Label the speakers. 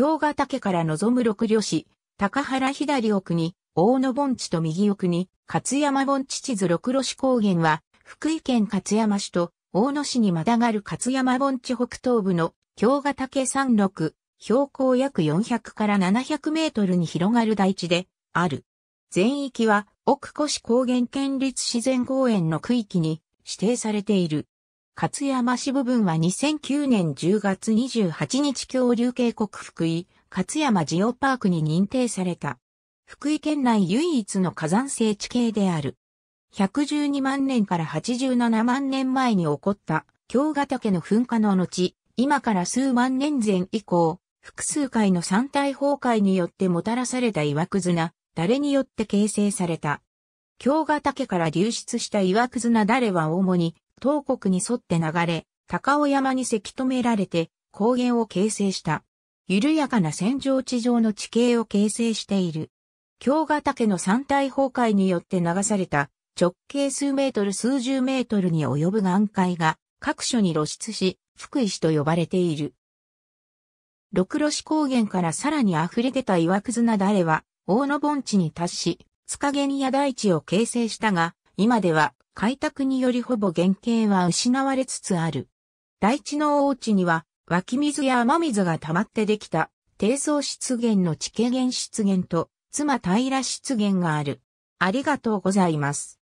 Speaker 1: 京ヶ岳から望む六旅市、高原左奥に、大野盆地と右奥に、勝山盆地地図六路市高原は、福井県勝山市と、大野市にまたがる勝山盆地北東部の、京ヶ岳山麓、標高約400から700メートルに広がる大地で、ある。全域は、奥越高原県立自然公園の区域に指定されている。勝山市部分は2009年10月28日恐竜渓谷福井、勝山ジオパークに認定された。福井県内唯一の火山性地形である。112万年から87万年前に起こった京ヶ岳の噴火の後、今から数万年前以降、複数回の山体崩壊によってもたらされた岩屑な、誰によって形成された。京ヶ岳から流出した岩屑な誰は主に東国に沿って流れ、高尾山にせき止められて高原を形成した。緩やかな戦状地上の地形を形成している。京ヶ岳の山体崩壊によって流された直径数メートル数十メートルに及ぶ岩塊が各所に露出し、福石と呼ばれている。六路市高原からさらに溢れ出た岩くずなだれは、大野盆地に達し、塚毛や大地を形成したが、今では開拓によりほぼ原型は失われつつある。大地の大地には湧き水や雨水が溜まってできた低層湿原の地形原湿原と妻平湿原がある。ありがとうございます。